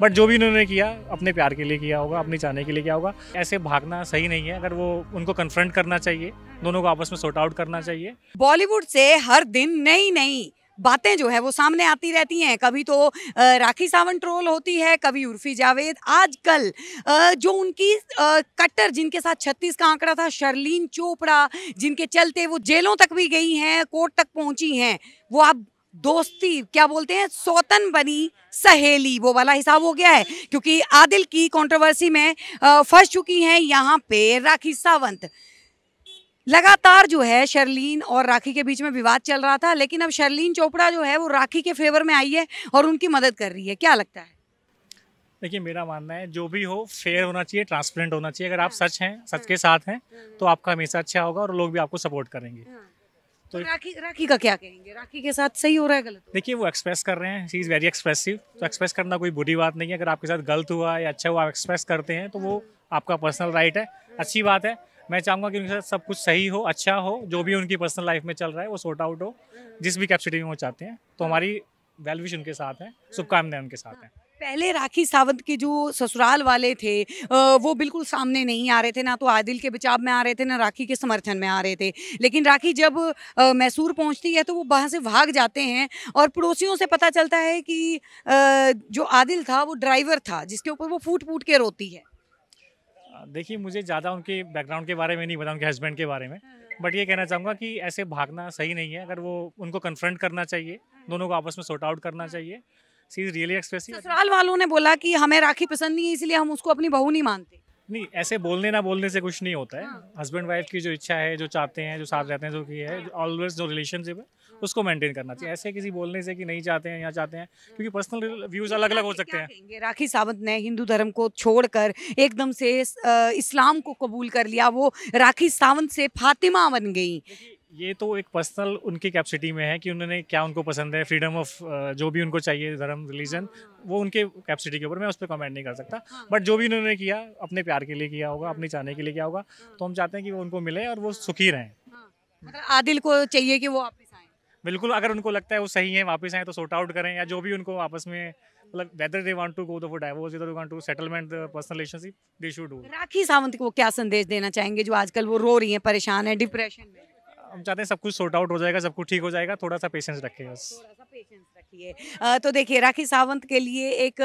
But जो भी उन्होंने किया अपने प्यार के लिए किया होगा अपनी चाहने के लिए किया होगा ऐसे भागना सही नहीं है अगर वो उनको कन्फ्रंट करना चाहिए दोनों को आपस में सॉर्ट आउट करना चाहिए बॉलीवुड से हर दिन नई नई बातें जो है वो सामने आती रहती हैं कभी तो राखी सावंत ट्रोल होती है कभी उर्फी जावेद आजकल जो उनकी कट्टर जिनके साथ छत्तीस का आंकड़ा था शर्लीन चोपड़ा जिनके चलते वो जेलों तक भी गई हैं कोर्ट तक पहुंची हैं वो आप दोस्ती क्या बोलते हैं सौतन बनी सहेली वो वाला हिसाब हो गया है क्योंकि आदिल की कंट्रोवर्सी में फंस चुकी हैं यहाँ पे राखी सावंत लगातार जो है शर्लीन और राखी के बीच में विवाद चल रहा था लेकिन अब शर्लीन चोपड़ा जो है वो राखी के फेवर में आई है और उनकी मदद कर रही है क्या लगता है देखिए मेरा मानना है जो भी हो फेयर होना चाहिए ट्रांसपेरेंट होना चाहिए अगर आप हाँ। सच हैं सच हाँ। के साथ हैं हाँ। तो आपका हमेशा अच्छा होगा और लोग भी आपको सपोर्ट करेंगे तो, तो राखी राखी का क्या कहेंगे राखी के साथ सही हो रहा है गलत देखिए वो एक्सप्रेस कर रहे हैं शी इज़ वेरी एक्सप्रेसिव तो एक्सप्रेस करना कोई बुरी बात नहीं है अगर आपके साथ गलत हुआ या अच्छा हुआ आप एक्सप्रेस करते हैं तो वो आपका पर्सनल राइट है अच्छी बात है मैं चाहूँगा कि उनके साथ सब कुछ सही हो अच्छा हो जो भी उनकी पर्सनल लाइफ में चल रहा है वो सॉर्ट आउट हो जिस भी कैपेसिटी में वो चाहते हैं तो हमारी वेलविश उनके साथ है हम्म। शुभकामनाएं उनके साथ हैं पहले राखी सावंत के जो ससुराल वाले थे वो बिल्कुल सामने नहीं आ रहे थे ना तो आदिल के बचाव में आ रहे थे ना राखी के समर्थन में आ रहे थे लेकिन राखी जब मैसूर पहुंचती है तो वो वहाँ से भाग जाते हैं और पड़ोसियों से पता चलता है कि जो आदिल था वो ड्राइवर था जिसके ऊपर वो फूट फूट के रोती है देखिए मुझे ज़्यादा उनके बैकग्राउंड के बारे में नहीं पता उनके हस्बैंड के बारे में बट हाँ। ये कहना चाहूँगा कि ऐसे भागना सही नहीं है अगर वो उनको कन्फ्रंट करना चाहिए हाँ। दोनों को आपस में सॉर्ट आउट करना हाँ। चाहिए ससुराल वालों ने बोला कि हमें राखी पसंद नहीं है इसलिए हम उसको अपनी बहू नहीं मानते नहीं ऐसे बोलने ना बोलने से कुछ नहीं होता है हस्बैंड हाँ। वाइफ की जो इच्छा है जो चाहते हैं जो साथ रहते हैं जो की है ऑलवेज हाँ। जो रिलेशनशिप है हाँ। उसको मेंटेन करना चाहिए ऐसे किसी बोलने से कि नहीं चाहते हैं या चाहते हैं क्योंकि पर्सनल व्यूज अलग अलग हो सकते हैं राखी सावंत ने हिंदू धर्म को छोड़कर एकदम से इस्लाम को कबूल कर लिया वो राखी सावंत से फातिमा बन गई ये तो एक पर्सनल उनकी कैपेसिटी में है कि उन्होंने क्या उनको पसंद है फ्रीडम ऑफ uh, जो भी उनको चाहिए धर्म रिलीजन वो उनके कैपेसिटी के ऊपर मैं उस पर कमेंट नहीं कर सकता बट हाँ। जो भी उन्होंने किया अपने प्यार के लिए किया होगा अपने चाहने के लिए किया होगा हाँ। तो हम चाहते हैं कि वो उनको मिले और वो सुखी रहें मतलब आदिल को चाहिए कि वो वापस आए बिल्कुल अगर उनको लगता है वो सही है वापस आए तो सॉर्ट आउट करें या जो भी उनको आपस में मतलब whether they want to go for divorce इधर want to settlement personal relationship they should do Rakhi Sawant को क्या संदेश देना चाहेंगे जो आजकल वो रो रही हैं परेशान है डिप्रेशन में हम चाहते हैं सब कुछ सॉर्ट आउट हो जाएगा सब कुछ ठीक हो जाएगा थोड़ा सा पेशेंस रखें बस थोड़ा सा पेशेंस रखिए तो देखिए राखी सावंत के लिए एक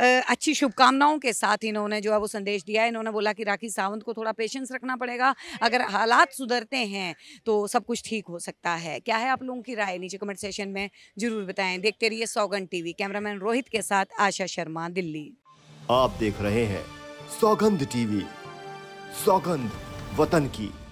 अच्छी शुभकामनाओं के साथ इन्होंने जो है वो संदेश दिया है इन्होंने बोला कि राखी सावंत को थोड़ा पेशेंस रखना पड़ेगा अगर हालात सुधरते हैं तो सब कुछ ठीक हो सकता है क्या है आप लोगों की राय नीचे कमेंट सेशन में जरूर बताएं देखते रहिए सौगन टीवी कैमरामैन रोहित के साथ आशा शर्मा दिल्ली आप देख रहे हैं सौगंध टीवी सौगंध वतन की